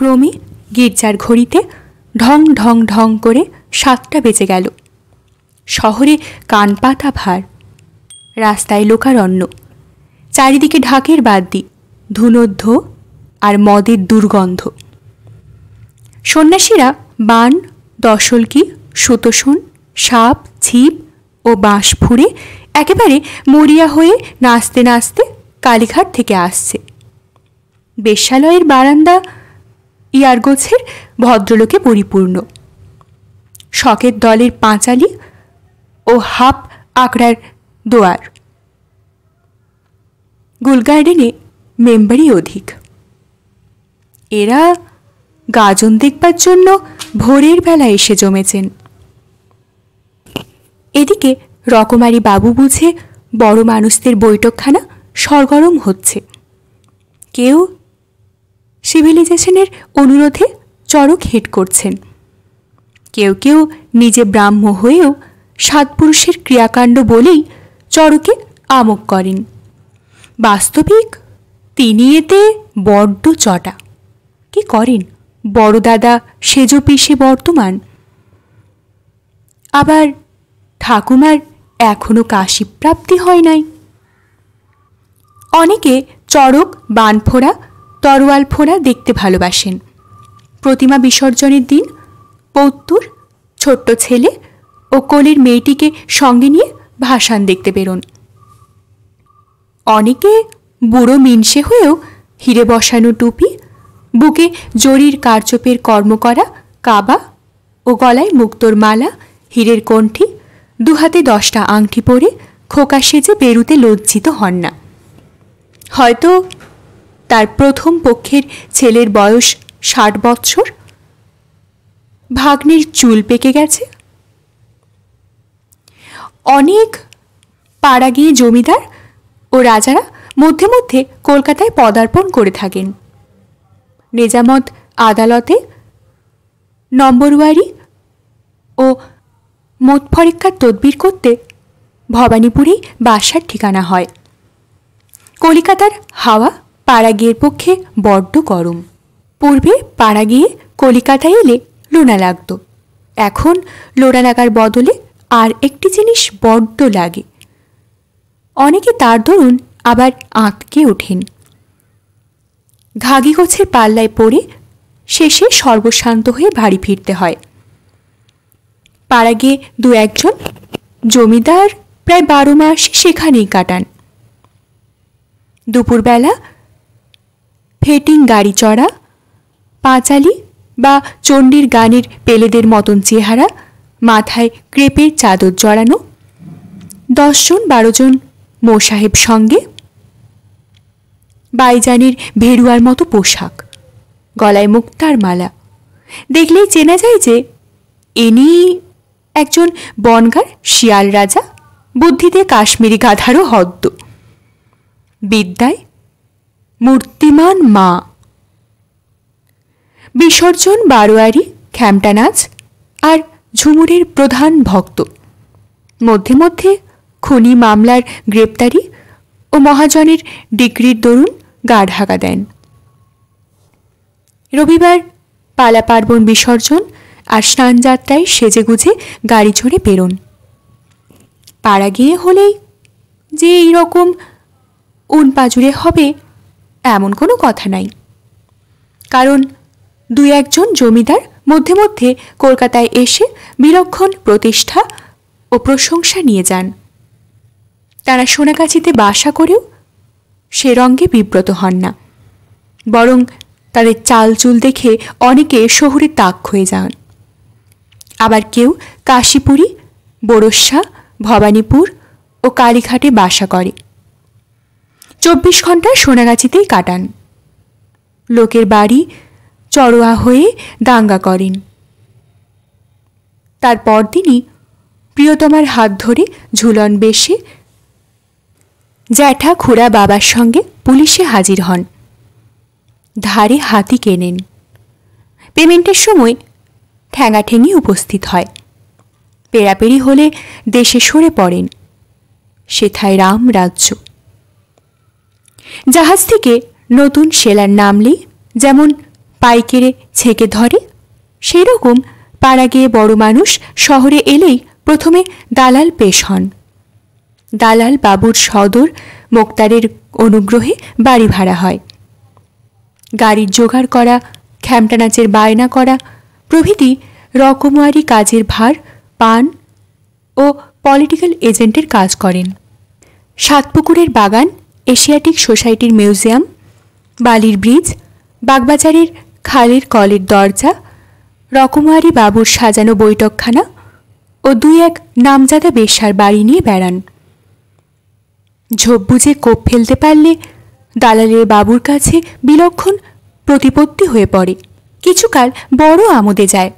ক্রমে গির্জার ঘড়িতে ঢং ঢং ঢং করে সাতটা বেজে গেল শহরে কান পাতা ভার রাস্তায় লোকারণ্য চারিদিকে ঢাকের বাদ্যি ধুনোধ্য আর মদের দুর্গন্ধ সন্ন্যাসীরা বান দশলকি সুতোষণ সাপ ছিপ ও বাঁশ ফুঁড়ে একেবারে মরিয়া হয়ে নাচতে নাচতে কালীঘাট থেকে আসছে বেশ্যালয়ের বারান্দা ইয়ারগোছের ভদ্রলোকে পরিপূর্ণ শখের দলের পাঁচালি ও হাফ আকড়ার দোয়ার গুলগার্ডেনে মেম্বারই অধিক এরা গাজন দেখবার জন্য ভোরের বেলা এসে জমেছেন এদিকে রকমারি বাবু বুঝে বড় মানুষদের বৈঠকখানা সরগরম হচ্ছে কেউ সিভিলাইজেশনের অনুরোধে চরক হেট করছেন কেউ কেউ নিজে ব্রাহ্ম হয়েও সাতপুরুষের ক্রিয়াকাণ্ড বলেই চরকে আমক করেন বাস্তবিক তিনি এতে বড্ড চটা কি করেন বড় দাদা সেজ পিসে বর্তমান আবার ঠাকুমার এখনও কাশি প্রাপ্তি হয় নাই অনেকে চড়ক বানফোড়া তরোয়াল ফোড়া দেখতে ভালোবাসেন প্রতিমা বিসর্জনের দিন পৌত্তুর ছোট্ট ছেলে ও কোলের মেয়েটিকে সঙ্গে নিয়ে ভাসান দেখতে বেরোন অনেকে বুড়ো মিনসে হয়েও হিরে বসানো টুপি বুকে জরির কারচপের কর্ম করা কাবা ও গলায় মুক্তোর মালা হীরের কণ্ঠি দুহাতে দশটা আংটি পরে খোকা সেজে বেরুতে লজ্জিত হন না হয়তো তার প্রথম পক্ষের ছেলের বয়স ষাট বৎসর ভাগ্নের চুল পেকে গেছে অনেক পাড়া গিয়ে জমিদার ও রাজারা মধ্যে মধ্যে কলকাতায় পদার্পণ করে থাকেন নিজামত আদালতে নম্বরওয়ারি ও মোতফরেক্কার তদবির করতে ভবানীপুরেই বাসার ঠিকানা হয় কলিকাতার হাওয়া পাড়াগিয়ের পক্ষে বড্ড গরম পূর্বে পাড়া গিয়ে কলিকাতা এলে লোনা লাগতো এখন লোনা লাগার বদলে আর একটি জিনিস বড্ড লাগে অনেকে তার ধরুন আবার আঁতকে ওঠেন ঘাগি গোছের পাল্লায় পড়ে শেষে সর্বশান্ত হয়ে বাড়ি ফিরতে হয় পাড়া গিয়ে দু একজন জমিদার প্রায় বারো মাস সেখানেই কাটান দুপুরবেলা ফেটিং গাড়ি চড়া পাঁচালি বা চণ্ডীর গানের পেলেদের মতন চেহারা মাথায় ক্রেপের চাদর জড়ানো দশজন বারোজন মোসাহেব সঙ্গে বাইজানের ভেরুয়ার মতো পোশাক গলায় মুক্তার মালা দেখলেই চেনা যায় যে এনি একজন বনগার শিয়াল রাজা বুদ্ধিতে কাশ্মীরি গাধারও হদ্দ বিদ্যায় মূর্তিমান মা বিসর্জন বারোয়ারি খ্যামটা নাচ আর ঝুমুরের প্রধান ভক্ত মধ্যে মধ্যে খনি মামলার গ্রেপ্তারি ও মহাজনের ডিগ্রির দরুন গা ঢাকা দেন রবিবার পালা পার্বণ বিসর্জন আর স্নানযাত্রায় সেজে গুজে গাড়ি চড়ে বেরোন পাড়া গিয়ে হলেই যে এইরকম উন পাজুরে হবে এমন কোনো কথা নাই কারণ দুই একজন জমিদার মধ্যে মধ্যে কলকাতায় এসে বিলক্ষণ প্রতিষ্ঠা ও প্রশংসা নিয়ে যান তারা সোনাগাছিতে বাসা করেও সে রঙ্গে বিব্রত হন না বরং তাদের চালচুল দেখে অনেকে শহুরে তাক হয়ে যান আবার কেউ কাশীপুরী বরস্যা ভবানীপুর ও কালীঘাটে বাসা করে চব্বিশ ঘন্টা সোনাগাছিতেই কাটান লোকের বাড়ি চড়োয়া হয়ে দাঙ্গা করেন তার তিনি প্রিয়তমার হাত ধরে ঝুলন বেশে জ্যাঠা খুড়া বাবার সঙ্গে পুলিশে হাজির হন ধারে হাতি কেনেন পেমেন্টের সময় ঠ্যাঙাঠ্যাঙি উপস্থিত হয় পেরাপেরি হলে দেশে সরে পড়েন সেথায় রাম রাজ্য জাহাজ থেকে নতুন সেলার নামলে যেমন পাইকেরে ছেঁকে ধরে সেই রকম পাড়া গিয়ে বড় মানুষ শহরে এলেই প্রথমে দালাল পেশ হন দালাল বাবুর সদর মোক্তারের অনুগ্রহে বাড়ি ভাড়া হয় গাড়ির জোগাড় করা খ্যামটা নাচের বায়না করা প্রভৃতি রকমারি কাজের ভার পান ও পলিটিক্যাল এজেন্টের কাজ করেন সাতপুকুরের বাগান এশিয়াটিক সোসাইটির মিউজিয়াম বালির ব্রিজ বাগবাজারের খালের কলের দরজা রকমারি বাবুর সাজানো বৈঠকখানা ও দুই এক নামজাদা বেশার বাড়ি নিয়ে বেড়ান ঝোপ বুঝে কোপ ফেলতে পারলে দালালের বাবুর কাছে বিলক্ষণ প্রতিপত্তি হয়ে পড়ে কিছুকাল বড় আমোদে যায়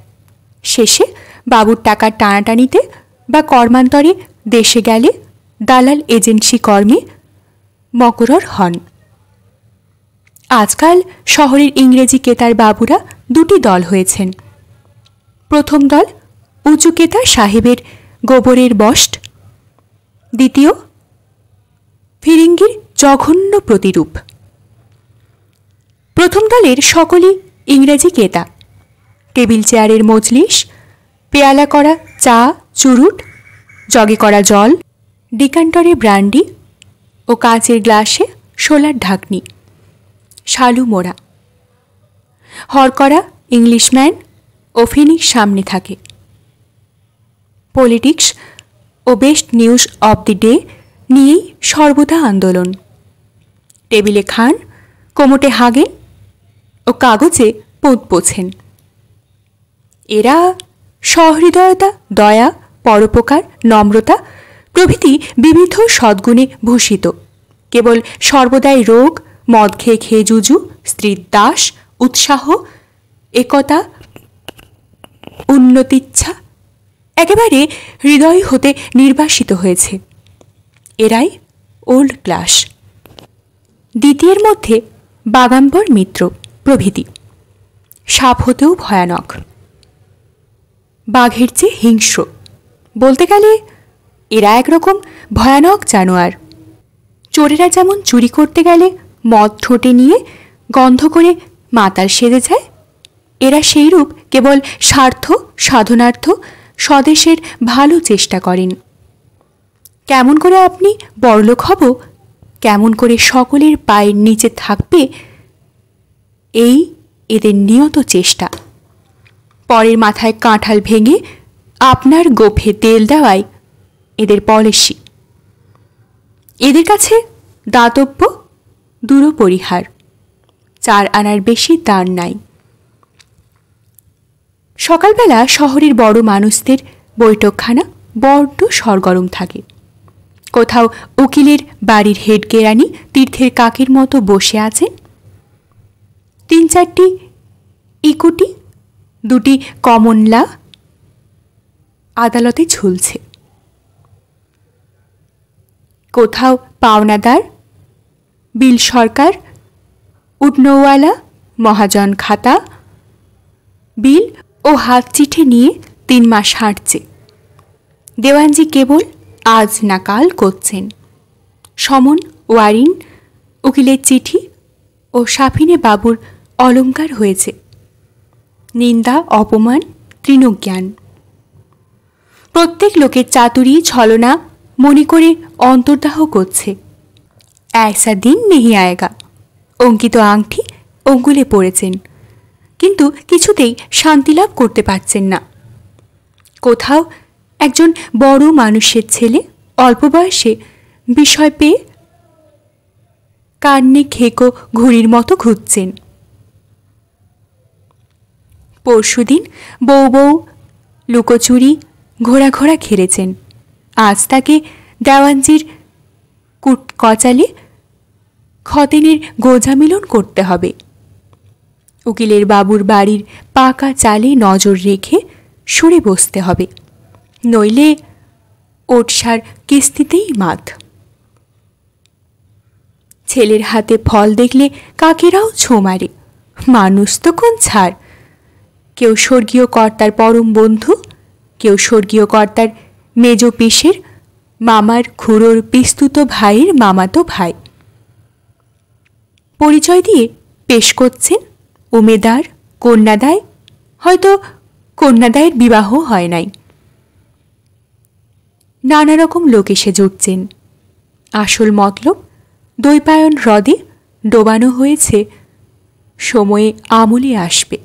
শেষে বাবুর টাকার টানাটানিতে বা কর্মান্তরে দেশে গেলে দালাল এজেন্সি কর্মে মকরর হন আজকাল শহরের ইংরেজি কেতার বাবুরা দুটি দল হয়েছেন প্রথম দল উঁচু কেতা সাহেবের গোবরের বস্ট দ্বিতীয় ফিরিঙ্গির জঘন্য প্রতিরূপ প্রথম দলের সকলই ইংরেজি কেতা টেবিল চেয়ারের মজলিস পেয়ালা করা চা চুরুট জগে করা জল ডিকান্টরে ব্র্যান্ডি ও কাঁচের গ্লাসে শোলার ঢাকনি শালু মোড়া হরকরা ইংলিশম্যান ও ফিনিক্স সামনে থাকে পলিটিক্স ও best news of the day নিয়েই সর্বদা আন্দোলন টেবিলে খান কোমটে হাগেন ও কাগজে পোঁত পোছেন এরা সহৃদয়তা দয়া পরোপকার নম্রতা প্রভৃতি বিবিধ সদ্গুণে ভূষিত কেবল সর্বদাই রোগ মদ খেয়ে খেয়ে জুজু স্ত্রীর দাস উৎসাহ একতা উন্নতিচ্ছা একেবারে হৃদয় হতে নির্বাসিত হয়েছে এরাই ওল্ড ক্লাস দ্বিতীয়ের মধ্যে বাগাম্বর মিত্র প্রভৃতি সাপ হতেও ভয়ানক বাঘের চেয়ে হিংস্র বলতে গেলে এরা একরকম ভয়ানক জানোয়ার চোরেরা যেমন চুরি করতে গেলে মদ ঠোঁটে নিয়ে গন্ধ করে মাতাল সেজে যায় এরা সেইরূপ কেবল স্বার্থ সাধনার্থ স্বদেশের ভালো চেষ্টা করেন কেমন করে আপনি বড়লোক হব কেমন করে সকলের পায়ের নিচে থাকবে এই এদের নিয়ত চেষ্টা পরের মাথায় কাঁঠাল ভেঙে আপনার গোফে তেল দেওয়ায় এদের পলিসি এদের কাছে দাতব্য দুরপরিহার চার আনার বেশি দান নাই সকালবেলা শহরের বড় মানুষদের বৈঠকখানা বড্ড সরগরম থাকে কোথাও উকিলের বাড়ির হেড কেরানি তীর্থের কাকের মতো বসে আছে তিন চারটি ইকুটি দুটি কমনলা আদালতে ঝুলছে কোথাও পাওনাদার বিল সরকার উটনৌওয়ালা মহাজন খাতা বিল ও হাত চিঠি নিয়ে তিন মাস হাঁটছে দেওয়ানজি কেবল আজ না কাল করছেন সমন ওয়ারিন উকিলের চিঠি ও সাফিনে বাবুর অলঙ্কার হয়েছে নিন্দা অপমান তৃণজ্ঞান প্রত্যেক লোকের চাতুরি ছলনা মনে করে অন্তর্দাহ করছে একসা দিন নেহি আয়েগা অঙ্কিত আংটি অঙ্গুলে পড়েছেন কিন্তু কিছুতেই শান্তি লাভ করতে পারছেন না কোথাও একজন বড় মানুষের ছেলে অল্প বয়সে বিষয় পেয়ে কান্নে খেকো ঘুড়ির মতো ঘুরছেন পরশুদিন বউ বউ লুকোচুরি ঘোরা ঘোরা খেলেছেন আজ তাকে দেওয়ানজির কুট কচালে খতেনের গোঝা মিলন করতে হবে উকিলের বাবুর বাড়ির পাকা চালে নজর রেখে সরে বসতে হবে নইলে ওটসার কিস্তিতেই মাত ছেলের হাতে ফল দেখলে কাকেরাও ছো মারে মানুষ তো কোন ছাড় কেউ স্বর্গীয় কর্তার পরম বন্ধু কেউ স্বর্গীয় কর্তার মেজ পিসির মামার খুড়োর পিস্তুত ভাইয়ের মামাতো ভাই পরিচয় দিয়ে পেশ করছেন উমেদার কন্যাদায় হয়তো কন্যাদায়ের বিবাহ হয় নাই নানা রকম লোক এসে জুটছেন আসল মতলব দৈপায়ন হ্রদে ডোবানো হয়েছে সময়ে আমলে আসবে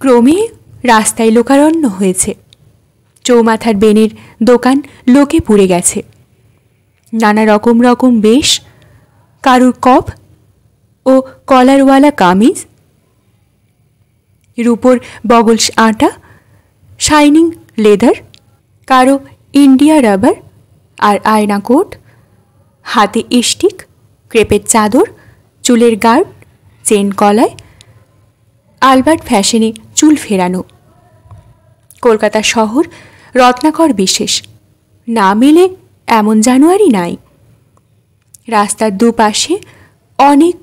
ক্রমে রাস্তায় লোকারণ্য হয়েছে চৌমাথার বেনের দোকান লোকে পুড়ে গেছে নানা রকম রকম বেশ কারুর কপ ও কলারওয়ালা কামিজ রূপর বগলস আটা শাইনিং লেদার কারো ইন্ডিয়া রাবার আর আয়না কোট হাতে ইস্টিক ক্রেপের চাদর চুলের গার্ড চেন কলায় আলবার্ট ফ্যাশনে চুল ফেরানো কলকাতা শহর রত্নাকর বিশেষ না মেলে এমন জানুয়ারি নাই রাস্তার দুপাশে অনেক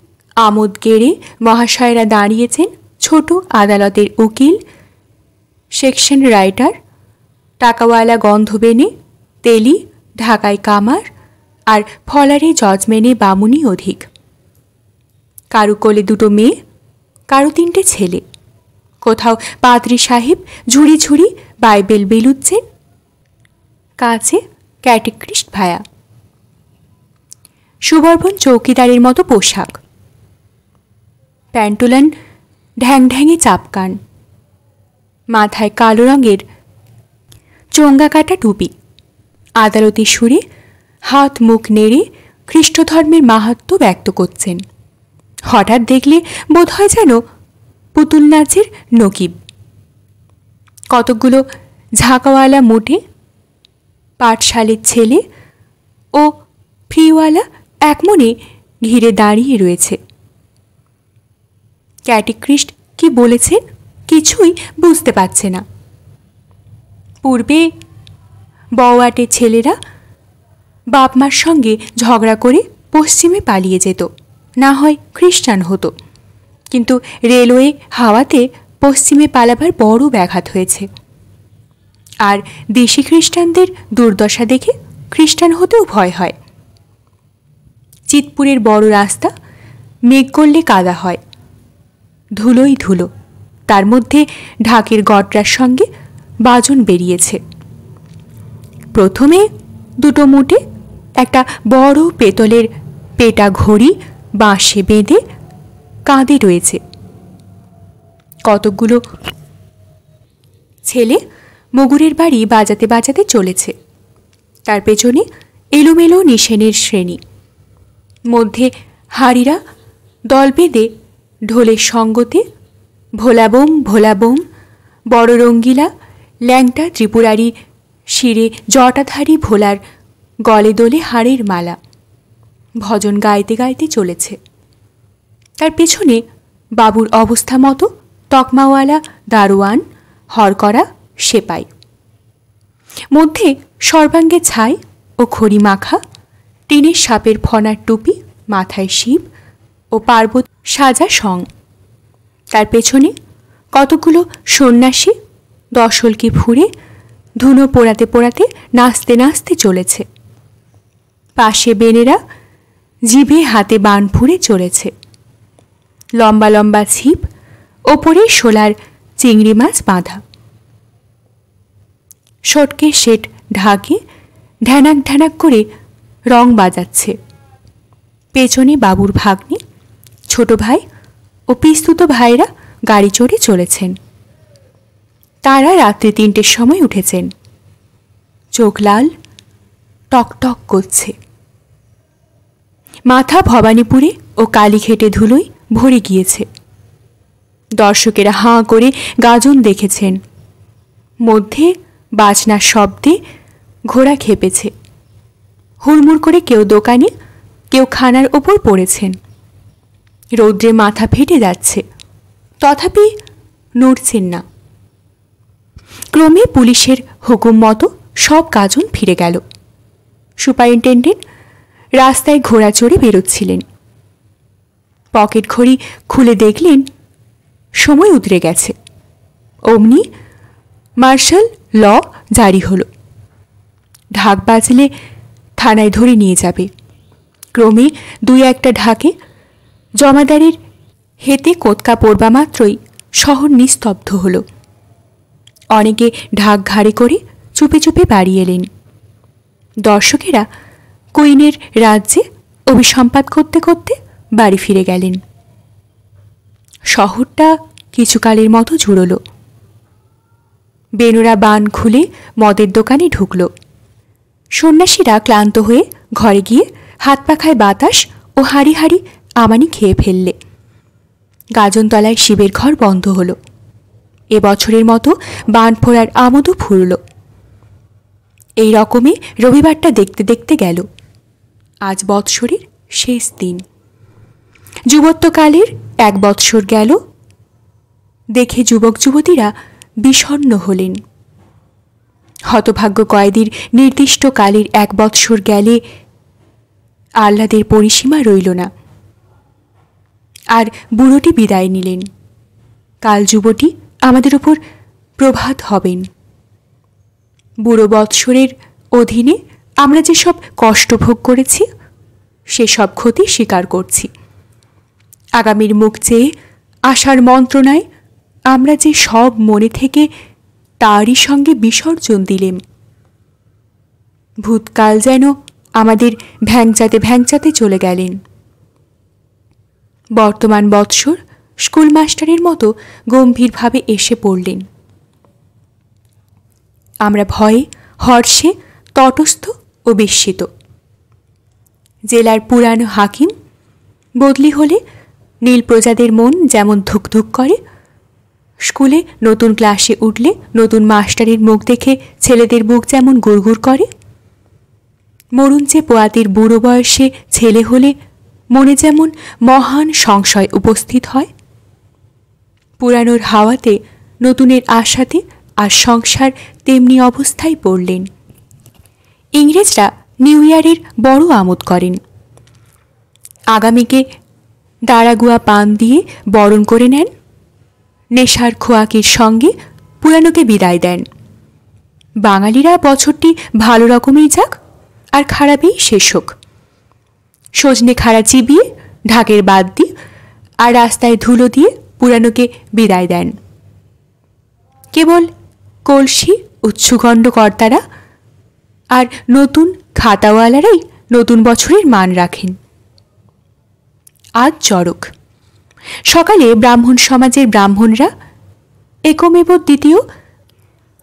আমোদ গেড়ে মহাশয়রা দাঁড়িয়েছেন ছোট আদালতের উকিল সেকশন রাইটার টাকাওয়ালা গন্ধবেনে তেলি ঢাকায় কামার আর ফলারে জজমেনে বামুনি অধিক কারু কোলে দুটো মেয়ে কারো তিনটে ছেলে কোথাও পাদ্রি সাহেব ঝুড়ি ঝুড়ি বাইবেল বেলুচ্ছে কাছে ক্যাটেক্রিস্ট ভায়া সুবর্বন চৌকিদারের মতো পোশাক প্যান্টুলান ঢ্যাং ঢ্যাঙে চাপকান মাথায় কালো রঙের চোঙ্গা কাটা টুপি আদালতের সুরে হাত মুখ নেড়ে খ্রিস্টধর্মের মাহাত্ম ব্যক্ত করছেন হঠাৎ দেখলে বোধ হয় যেন পুতুল নাচের নকিব কতকগুলো ঝাঁকাওয়ালা মোটে পাঠশালের ছেলে ও ফ্রিওয়ালা একমনে ঘিরে দাঁড়িয়ে রয়েছে ক্যাটিক্রিস্ট কি বলেছে কিছুই বুঝতে পারছে না পূর্বে বওয়াটে ছেলেরা বাপমার সঙ্গে ঝগড়া করে পশ্চিমে পালিয়ে যেত না হয় খ্রিস্টান হতো কিন্তু রেলওয়ে হাওয়াতে পশ্চিমে পালাবার বড় ব্যাঘাত হয়েছে আর দেশি খ্রিস্টানদের দুর্দশা দেখে খ্রিস্টান হতেও ভয় হয় চিতপুরের বড় রাস্তা মেঘ করলে কাদা হয় ধুলোই ধুলো তার মধ্যে ঢাকের গটরার সঙ্গে বাজন বেরিয়েছে প্রথমে দুটো মুটে একটা বড় পেতলের পেটা ঘড়ি বাঁশে বেঁধে কাঁদে রয়েছে কতকগুলো ছেলে মগুরের বাড়ি বাজাতে বাজাতে চলেছে তার পেছনে এলোমেলো নিশেনের শ্রেণী মধ্যে হাড়িরা দল বেঁধে ঢোলের সঙ্গতে ভোলাবোম ভোলাবোম বড় রঙ্গিলা ল্যাংটা ত্রিপুরারি শিরে জটাধারী ভোলার গলে দোলে হাড়ের মালা ভজন গাইতে গাইতে চলেছে তার পেছনে বাবুর অবস্থা মতো তকমাওয়ালা দারোয়ান হরকরা সেপাই মধ্যে সর্বাঙ্গে ছাই ও খড়ি মাখা টিনের সাপের ফনার টুপি মাথায় শিব ও পার্বত সাজা সং তার পেছনে কতগুলো সন্ন্যাসী দশলকে ফুরে ধুনো পোড়াতে পোড়াতে নাচতে নাচতে চলেছে পাশে বেনেরা জিভে হাতে বান ফুঁড়ে চলেছে লম্বা লম্বা ছিপ ওপরে শোলার চিংড়ি মাছ বাঁধা সটকে শেট ঢাকে ঢ্যানাক ঢ্যানাক করে রং বাজাচ্ছে পেছনে বাবুর ভাগ্নি ছোট ভাই ও পিস্তুত ভাইরা গাড়ি চড়ে চলেছেন তারা রাত্রি তিনটের সময় উঠেছেন চোখ লাল টকটক করছে মাথা ভবানীপুরে ও কালীঘেটে ধুলোয় ভরে গিয়েছে দর্শকেরা হাঁ করে গাজন দেখেছেন মধ্যে বাজনার শব্দে ঘোড়া খেপেছে হুড়মুড় করে কেউ দোকানে কেউ খানার ওপর পড়েছেন রৌদ্রে মাথা ফেটে যাচ্ছে তথাপি নড়ছেন না ক্রমে পুলিশের হুকুম মতো সব গাজন ফিরে গেল সুপারিনটেন্ডেন্ট রাস্তায় ঘোড়া চড়ে বেরোচ্ছিলেন পকেট ঘড়ি খুলে দেখলেন সময় উতরে গেছে অমনি মার্শাল ল জারি হলো ঢাক বাজলে থানায় ধরে নিয়ে যাবে ক্রমে দুই একটা ঢাকে জমাদারের হেতে কোতকা পড়বা মাত্রই শহর নিস্তব্ধ হলো অনেকে ঢাক ঘাড়ে করে চুপে চুপে বাড়ি এলেন দর্শকেরা কুইনের রাজ্যে অভিসম্পাত করতে করতে বাড়ি ফিরে গেলেন শহরটা কিছুকালের মতো জুড়ল বেনুরা বান খুলে মদের দোকানে ঢুকল সন্ন্যাসীরা ক্লান্ত হয়ে ঘরে গিয়ে হাত পাখায় বাতাস ও হাড়ি হাড়ি আমানি খেয়ে ফেললে গাজনতলায় শিবের ঘর বন্ধ হলো এ বছরের মতো বান ফোড়ার আমোদও ফুরল এই রকমে রবিবারটা দেখতে দেখতে গেল আজ বৎসরের শেষ দিন যুবত্বকালের এক বৎসর গেল দেখে যুবক যুবতীরা বিষণ্ন হলেন হতভাগ্য কয়েদির নির্দিষ্ট কালের এক বৎসর গেলে আহ্লাদের পরিসীমা রইল না আর বুড়োটি বিদায় নিলেন কাল যুবটি আমাদের ওপর প্রভাত হবেন বুড়ো বৎসরের অধীনে আমরা যেসব কষ্ট ভোগ করেছি সেসব ক্ষতি স্বীকার করছি আগামীর মুখ চেয়ে আশার মন্ত্রণায় আমরা যে সব মনে থেকে তারই সঙ্গে বিসর্জন দিলেম ভূতকাল যেন আমাদের ভ্যাংচাতে ভ্যাংচাতে চলে গেলেন বর্তমান বৎসর স্কুল মাস্টারের মতো গম্ভীরভাবে এসে পড়লেন আমরা ভয়ে হর্ষে তটস্থ ও বিস্মিত জেলার পুরানো হাকিম বদলি হলে নীল প্রজাদের মন যেমন ধুকধুক করে স্কুলে নতুন ক্লাসে উঠলে নতুন মাস্টারের মুখ দেখে ছেলেদের বুক যেমন গুড়গুড় করে মরুণ যে পোয়াতির বুড়ো বয়সে ছেলে হলে মনে যেমন মহান সংশয় উপস্থিত হয় পুরানোর হাওয়াতে নতুনের আশাতে আর সংসার তেমনি অবস্থায় পড়লেন ইংরেজরা নিউ ইয়ারের বড় আমোদ করেন আগামীকে দাঁড়াগুয়া পান দিয়ে বরণ করে নেন নেশার খোয়াকির সঙ্গে পুরানোকে বিদায় দেন বাঙালিরা বছরটি ভালো রকমেই যাক আর খারাপেই শেষ হোক সজনে খাড়া চিবিয়ে ঢাকের বাদ দিয়ে আর রাস্তায় ধুলো দিয়ে পুরানোকে বিদায় দেন কেবল কলসি উচ্ছুগণ্ড কর্তারা আর নতুন খাতাওয়ালারাই নতুন বছরের মান রাখেন আজ চড়ক সকালে ব্রাহ্মণ সমাজের ব্রাহ্মণরা একমেব দ্বিতীয়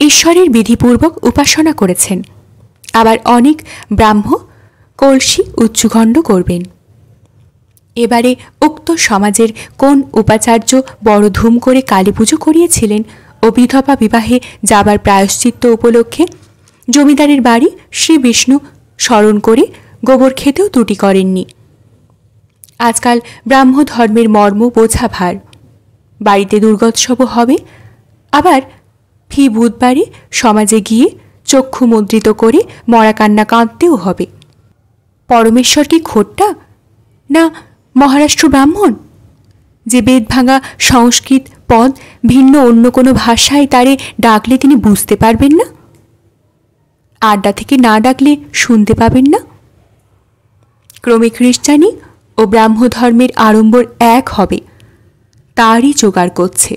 ঈশ্বরের বিধিপূর্বক উপাসনা করেছেন আবার অনেক ব্রাহ্ম কলসি উচ্চখণ্ড করবেন এবারে উক্ত সমাজের কোন উপাচার্য বড় ধুম করে কালী পুজো করিয়েছিলেন ও বিধবা বিবাহে যাবার প্রায়শ্চিত্ত উপলক্ষে জমিদারের বাড়ি শ্রী বিষ্ণু স্মরণ করে গোবর খেতেও ত্রুটি করেননি আজকাল ব্রাহ্মধর্মের মর্ম বোঝা ভার বাড়িতে দুর্গোৎসবও হবে আবার ফি বুধবারে সমাজে গিয়ে চক্ষু মুদ্রিত করে মরা কান্না কাঁদতেও হবে পরমেশ্বর কি খোট্টা না মহারাষ্ট্র ব্রাহ্মণ যে বেদ ভাঙা সংস্কৃত পদ ভিন্ন অন্য কোনো ভাষায় তারে ডাকলে তিনি বুঝতে পারবেন না আড্ডা থেকে না ডাকলে শুনতে পাবেন না ক্রমে খ্রিস্টানি ও ব্রাহ্মধর্মের আড়ম্বর এক হবে তারই জোগাড় করছে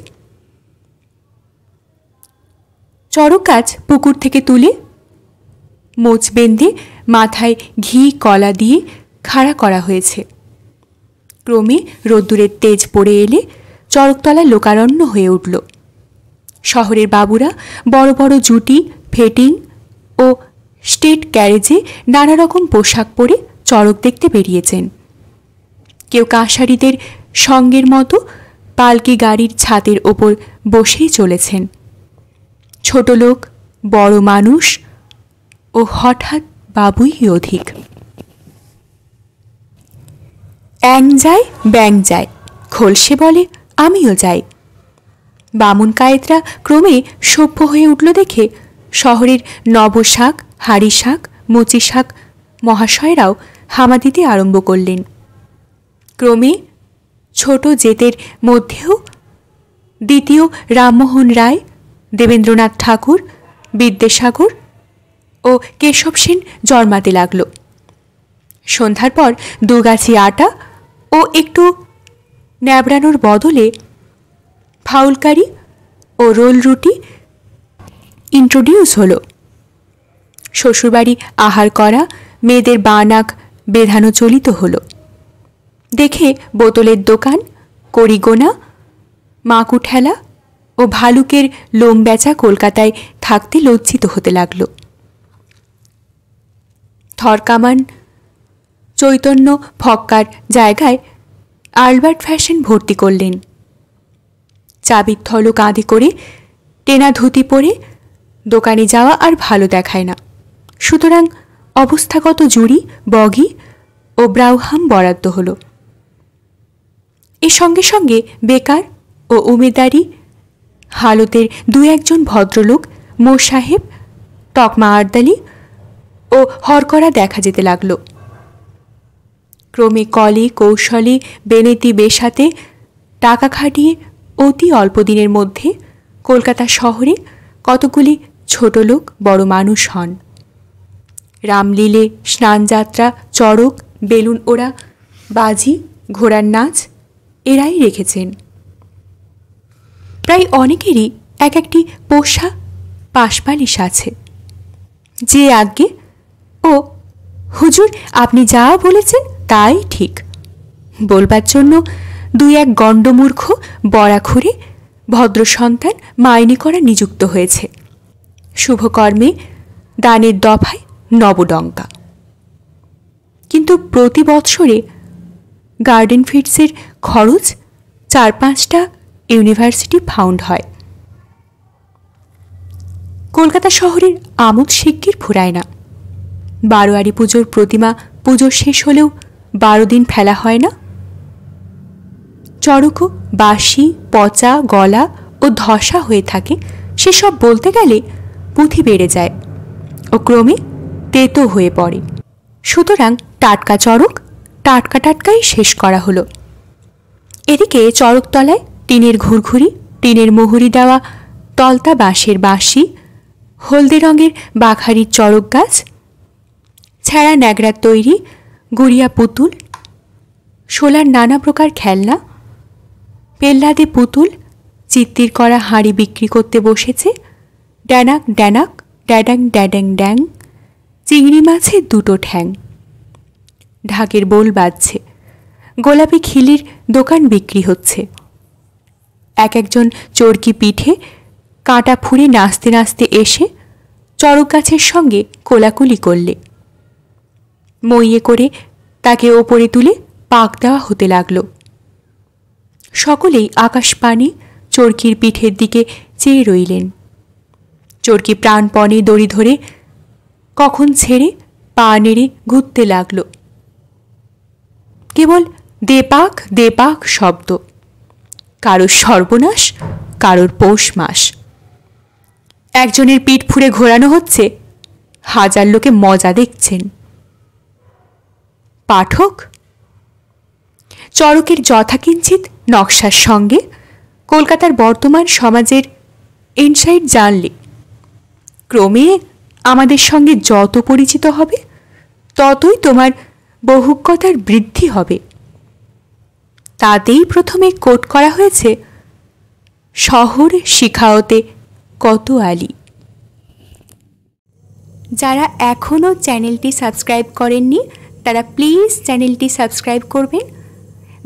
কাজ পুকুর থেকে তুলে মোচ বেঁধে মাথায় ঘি কলা দিয়ে খাড়া করা হয়েছে ক্রমে রোদ্দুরের তেজ পড়ে এলে চরকতলা লোকারণ্য হয়ে উঠল শহরের বাবুরা বড় বড় জুটি ফেটিং ও স্টেট ক্যারেজে নানা রকম পোশাক পরে চরক দেখতে বেরিয়েছেন কেউ কাঁসারিদের সঙ্গের মতো পালকি গাড়ির ছাতের ওপর বসেই চলেছেন ছোট লোক বড় মানুষ ও হঠাৎ বাবুই অধিক অ্যাং যায় ব্যাং যায় খোলসে বলে আমিও যাই বামুন কায়েতরা ক্রমে সভ্য হয়ে উঠল দেখে শহরের নবশাক হাড়ি শাক মুচি শাক মহাশয়রাও দিতে আরম্ভ করলেন ক্রমে ছোট জেতের মধ্যেও দ্বিতীয় রামমোহন রায় দেবেন্দ্রনাথ ঠাকুর বিদ্যাসাগর ও কেশব সেন জন্মাতে লাগল সন্ধ্যার পর দুগাছি আটা ও একটু ন্যাবড়ানোর বদলে ফাউলকারি ও রোল রুটি ইন্ট্রোডিউস হলো শ্বশুরবাড়ি আহার করা মেয়েদের বানাক বেধানো চলিত হলো দেখে বোতলের দোকান করিগোনা মাকুঠেলা ও ভালুকের লোম বেচা কলকাতায় থাকতে লজ্জিত হতে লাগল থরকামান চৈতন্য ফক্কার জায়গায় আলবার্ট ফ্যাশন ভর্তি করলেন চাবির থল কাঁধে করে টেনা ধুতি পরে দোকানে যাওয়া আর ভালো দেখায় না সুতরাং অবস্থাগত জুড়ি বগি ও ব্রাউহাম বরাদ্দ হলো এর সঙ্গে সঙ্গে বেকার ও উমেদারি হালতের দু একজন ভদ্রলোক মোর সাহেব টকমা আর্দালি ও হরকরা দেখা যেতে লাগল ক্রমে কলি কৌশলী বেনেতি বেশাতে টাকা খাটিয়ে অতি অল্প দিনের মধ্যে কলকাতা শহরে কতগুলি ছোট লোক বড় মানুষ হন রামলীলে স্নানযাত্রা চড়ক বেলুন ওড়া বাজি ঘোড়ার নাচ এরাই রেখেছেন প্রায় অনেকেরই এক একটি পোষা পাশপালিশ আছে যে আজ্ঞে ও হুজুর আপনি যা বলেছেন তাই ঠিক বলবার জন্য দুই এক গণ্ডমূর্খ বরাখুরে ভদ্র সন্তান মাইনে করা নিযুক্ত হয়েছে শুভকর্মে দানের দফায় নবডঙ্কা কিন্তু প্রতি বৎসরে গার্ডেন ফিটসের খরচ চার পাঁচটা ইউনিভার্সিটি ফাউন্ড হয় কলকাতা শহরের আমোদ শিগগির ফুরায় না বারোয়ারি পুজোর প্রতিমা পুজো শেষ হলেও বারো দিন ফেলা হয় না চড়কও বাসি পচা গলা ও ধসা হয়ে থাকে সেসব বলতে গেলে পুঁথি বেড়ে যায় ও ক্রমে তেতো হয়ে পড়ে সুতরাং টাটকা চড়ক টাটকা টাটকাই শেষ করা হলো এদিকে চড়কতলায় টিনের ঘুরঘুরি টিনের মহুরি দেওয়া তলতা বাঁশের বাঁশি হলদে রঙের বাঘারির চড়ক গাছ ছেঁড়া ন্যাগড়ার তৈরি গুড়িয়া পুতুল শোলার নানা প্রকার খেলনা পেল্লাদে পুতুল চিত্তির করা হাঁড়ি বিক্রি করতে বসেছে ড্যানাক ড্যানাক ড্যাড্যাং ড্যাড্যাং ড্যাং চিংড়ি মাছের দুটো ঠ্যাং ঢাকের বোল বাজছে গোলাপি খিলির দোকান বিক্রি হচ্ছে এক একজন চরকি পিঠে কাঁটা ফুঁড়ে নাচতে নাচতে এসে চড়ক গাছের সঙ্গে কোলাকুলি করলে মইয়ে করে তাকে ওপরে তুলে পাক দেওয়া হতে লাগল সকলেই আকাশ পানি চরকির পিঠের দিকে চেয়ে রইলেন চরকি প্রাণপণে দড়ি ধরে কখন ছেড়ে পা নেড়ে ঘুরতে লাগল কেবল দেপাক দেপাক শব্দ কারোর সর্বনাশ কারোর পৌষ মাস একজনের পিঠ ফুঁড়ে ঘোরানো হচ্ছে হাজার লোকে মজা দেখছেন পাঠক চরকের যথাকিঞ্চিত নকশার সঙ্গে কলকাতার বর্তমান সমাজের ইনসাইট জানলে ক্রমে আমাদের সঙ্গে যত পরিচিত হবে ততই তোমার বহুকতার বৃদ্ধি হবে তাতেই প্রথমে কোট করা হয়েছে শহর শিখাওতে কত আলী যারা এখনও চ্যানেলটি সাবস্ক্রাইব করেননি তারা প্লিজ চ্যানেলটি সাবস্ক্রাইব করবেন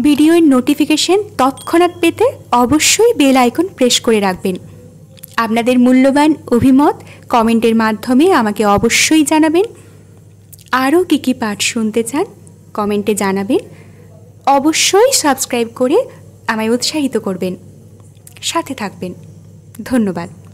ভিডিওর নোটিফিকেশন তৎক্ষণাৎ পেতে অবশ্যই বেল আইকন প্রেস করে রাখবেন আপনাদের মূল্যবান অভিমত কমেন্টের মাধ্যমে আমাকে অবশ্যই জানাবেন আরও কী কী পাঠ শুনতে চান কমেন্টে জানাবেন অবশ্যই সাবস্ক্রাইব করে আমায় উৎসাহিত করবেন সাথে থাকবেন ধন্যবাদ